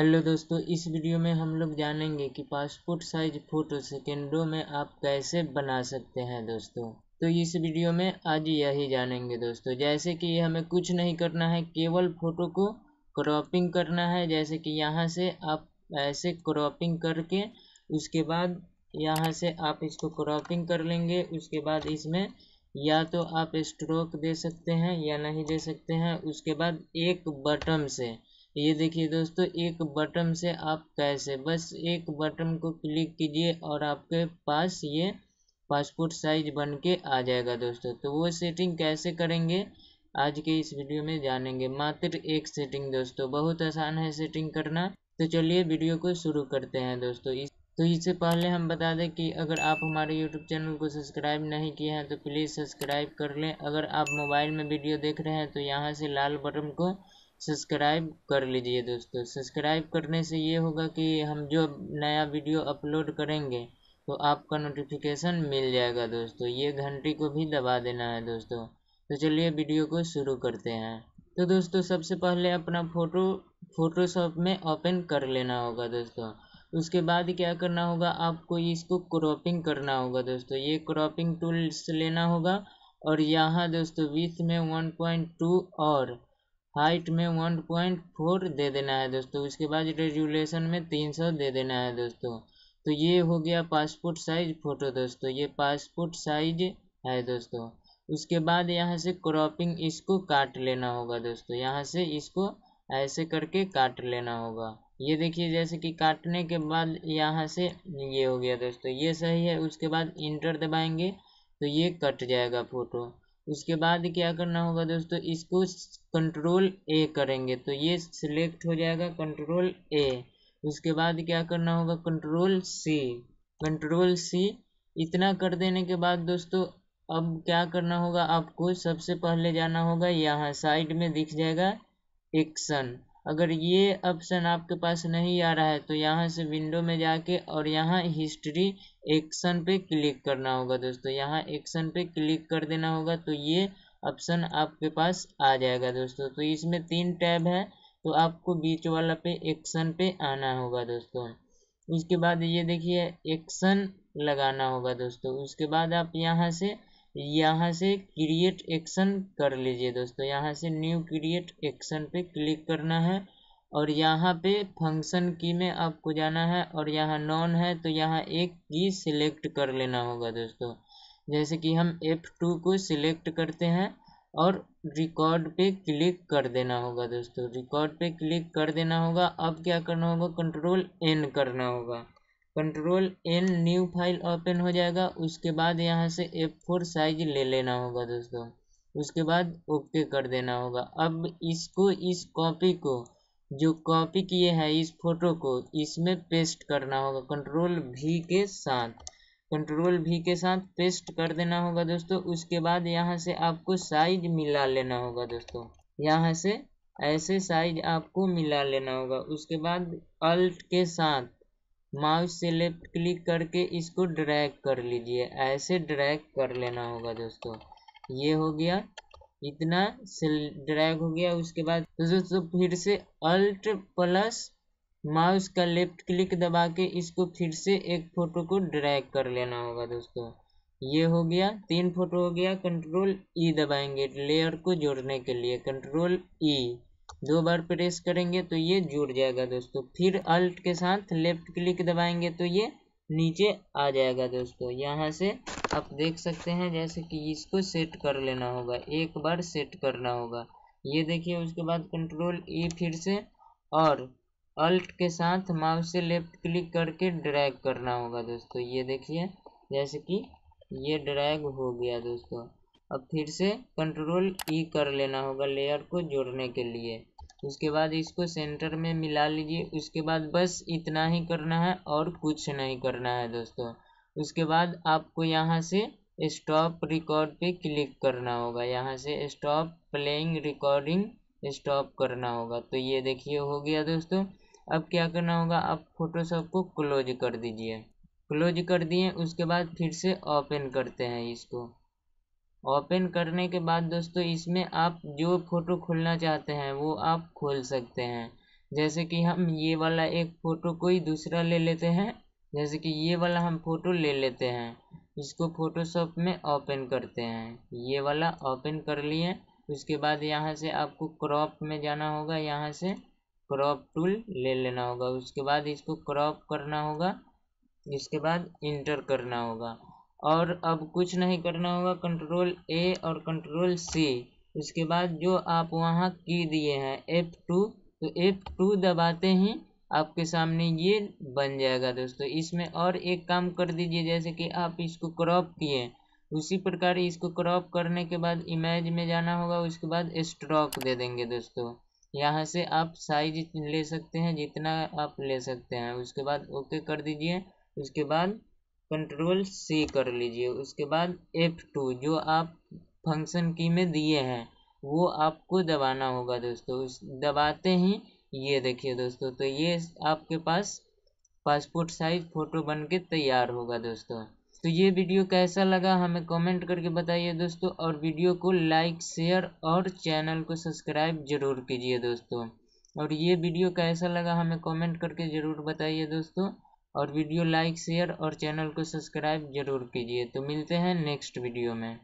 Hello दोस्तों इस video में हम लोग जानेंगे कि पासपोर्ट साइज फ़ोटो सेकेंडों में आप कैसे बना सकते हैं दोस्तों तो इस वीडियो में आज यही जानेंगे दोस्तों जैसे कि हमें कुछ नहीं करना है केवल फ़ोटो को क्रॉपिंग करना है जैसे कि यहाँ से आप ऐसे क्रॉपिंग करके उसके बाद यहाँ से आप इसको क्रॉपिंग कर लेंगे उसके बाद इसमें या तो आप स्ट्रोक दे सकते हैं या नहीं दे सकते हैं उसके बाद एक बटन से ये देखिए दोस्तों एक बटन से आप कैसे बस एक बटन को क्लिक कीजिए और आपके पास ये पासपोर्ट साइज बन के आ जाएगा दोस्तों तो वो सेटिंग कैसे करेंगे आज के इस वीडियो में जानेंगे मात्र एक सेटिंग दोस्तों बहुत आसान है सेटिंग करना तो चलिए वीडियो को शुरू करते हैं दोस्तों इस तो इससे पहले हम बता दें कि अगर आप हमारे YouTube चैनल को सब्सक्राइब नहीं किए हैं तो प्लीज़ सब्सक्राइब कर लें अगर आप मोबाइल में वीडियो देख रहे हैं तो यहाँ से लाल बटन को सब्सक्राइब कर लीजिए दोस्तों सब्सक्राइब करने से ये होगा कि हम जो नया वीडियो अपलोड करेंगे तो आपका नोटिफिकेशन मिल जाएगा दोस्तों ये घंटी को भी दबा देना है दोस्तों तो चलिए वीडियो को शुरू करते हैं तो दोस्तों सबसे पहले अपना फ़ोटो फोटोशॉप में ओपन कर लेना होगा दोस्तों उसके बाद क्या करना होगा आपको इसको क्रॉपिंग करना होगा दोस्तों ये क्रॉपिंग टूल्स लेना होगा और यहाँ दोस्तों विथ में वन और हाइट में वन पॉइंट फोर दे देना है दोस्तों उसके बाद रेजुलेशन में तीन सौ दे देना है दोस्तों तो ये हो गया पासपोर्ट साइज फ़ोटो दोस्तों ये पासपोर्ट साइज है दोस्तों उसके बाद यहाँ से क्रॉपिंग इसको काट लेना होगा दोस्तों यहाँ से इसको ऐसे करके काट लेना होगा ये देखिए जैसे कि काटने के बाद यहाँ से ये हो गया दोस्तों ये सही है उसके बाद इंटर दबाएंगे तो ये कट जाएगा फ़ोटो उसके बाद क्या करना होगा दोस्तों इसको कंट्रोल ए करेंगे तो ये सिलेक्ट हो जाएगा कंट्रोल ए उसके बाद क्या करना होगा कंट्रोल सी कंट्रोल सी इतना कर देने के बाद दोस्तों अब क्या करना होगा आपको सबसे पहले जाना होगा यहाँ साइड में दिख जाएगा एक्शन अगर ये ऑप्शन आपके पास नहीं आ रहा है तो यहाँ से विंडो में जाके और यहाँ हिस्ट्री एक्शन पे क्लिक करना होगा दोस्तों यहाँ एक्शन पे क्लिक कर देना होगा तो ये ऑप्शन आपके पास आ जाएगा दोस्तों तो इसमें तीन टैब है तो आपको बीच वाला पे एक्शन पे आना होगा दोस्तों उसके बाद ये देखिए एक्शन लगाना होगा दोस्तों उसके बाद आप यहाँ से यहाँ से क्रिएट एक्शन कर लीजिए दोस्तों यहाँ से न्यू क्रिएट एक्शन पे क्लिक करना है और यहाँ पे फंक्शन की में आपको जाना है और यहाँ नॉन है तो यहाँ एक की सिलेक्ट कर लेना होगा दोस्तों जैसे कि हम F2 को सिलेक्ट करते हैं और रिकॉर्ड पे क्लिक कर देना होगा दोस्तों रिकॉर्ड पे क्लिक कर देना होगा अब क्या करना होगा कंट्रोल एन करना होगा control N new file open हो जाएगा उसके बाद यहाँ से एफ फोर साइज ले लेना होगा दोस्तों उसके बाद ओके कर देना होगा अब इसको इस कॉपी को जो कॉपी किए हैं इस फोटो को इसमें पेस्ट करना होगा कंट्रोल भी के साथ कंट्रोल भी के साथ पेस्ट कर देना होगा दोस्तों उसके बाद यहाँ से आपको साइज मिला लेना होगा दोस्तों यहाँ से ऐसे साइज आपको मिला लेना होगा उसके बाद अल्ट के साथ माउस से लेफ्ट क्लिक करके इसको ड्रैग कर लीजिए ऐसे ड्रैग कर लेना होगा दोस्तों ये हो गया इतना ड्रैग हो गया उसके बाद तो दोस्तों फिर से अल्ट प्लस माउस का लेफ्ट क्लिक दबा के इसको फिर से एक फोटो को ड्रैग कर लेना होगा दोस्तों ये हो गया तीन फोटो हो गया कंट्रोल ई e दबाएंगे लेयर को जोड़ने के लिए कंट्रोल ई e। दो बार प्रेस करेंगे तो ये जुड़ जाएगा दोस्तों फिर अल्ट के साथ लेफ्ट क्लिक दबाएंगे तो ये नीचे आ जाएगा दोस्तों यहाँ से आप देख सकते हैं जैसे कि इसको सेट कर लेना होगा एक बार सेट करना होगा ये देखिए उसके बाद कंट्रोल ई e फिर से और अल्ट के साथ माउस से लेफ्ट क्लिक करके ड्रैग करना होगा दोस्तों ये देखिए जैसे कि ये ड्रैग हो गया दोस्तों अब फिर से कंट्रोल ई e कर लेना होगा लेयर को जोड़ने के लिए उसके बाद इसको सेंटर में मिला लीजिए उसके बाद बस इतना ही करना है और कुछ नहीं करना है दोस्तों उसके बाद आपको यहाँ से स्टॉप रिकॉर्ड पे क्लिक करना होगा यहाँ से स्टॉप प्लेइंग रिकॉर्डिंग स्टॉप करना होगा तो ये देखिए हो गया दोस्तों अब क्या करना होगा आप फोटोशॉप को क्लोज कर दीजिए क्लोज कर दिए उसके बाद फिर से ओपन करते हैं इसको ओपन करने के बाद दोस्तों इसमें आप जो फ़ोटो खोलना चाहते हैं वो आप खोल सकते हैं जैसे कि हम ये वाला एक फ़ोटो कोई दूसरा ले लेते हैं जैसे कि ये वाला हम फ़ोटो ले लेते हैं इसको फ़ोटोशॉप में ओपन करते हैं ये वाला ओपन कर लिए उसके बाद यहाँ से आपको क्रॉप में जाना होगा यहाँ से क्रॉप टूल ले लेना होगा उसके बाद इसको क्रॉप करना होगा इसके बाद इंटर करना होगा और अब कुछ नहीं करना होगा कंट्रोल ए और कंट्रोल सी उसके बाद जो आप वहाँ की दिए हैं एफ टू तो एफ टू दबाते ही आपके सामने ये बन जाएगा दोस्तों इसमें और एक काम कर दीजिए जैसे कि आप इसको क्रॉप किए उसी प्रकार इसको क्रॉप करने के बाद इमेज में जाना होगा उसके बाद स्ट्रोक दे देंगे दोस्तों यहाँ से आप साइज ले सकते हैं जितना आप ले सकते हैं उसके बाद ओके कर दीजिए उसके बाद कंट्रोल सी कर लीजिए उसके बाद एफ टू जो आप फंक्शन की में दिए हैं वो आपको दबाना होगा दोस्तों उस दबाते ही ये देखिए दोस्तों तो ये आपके पास पासपोर्ट साइज फ़ोटो बन के तैयार होगा दोस्तों तो ये वीडियो कैसा लगा हमें कमेंट करके बताइए दोस्तों और वीडियो को लाइक शेयर और चैनल को सब्सक्राइब ज़रूर कीजिए दोस्तों और ये वीडियो कैसा लगा हमें कमेंट करके ज़रूर बताइए दोस्तों और वीडियो लाइक शेयर और चैनल को सब्सक्राइब जरूर कीजिए तो मिलते हैं नेक्स्ट वीडियो में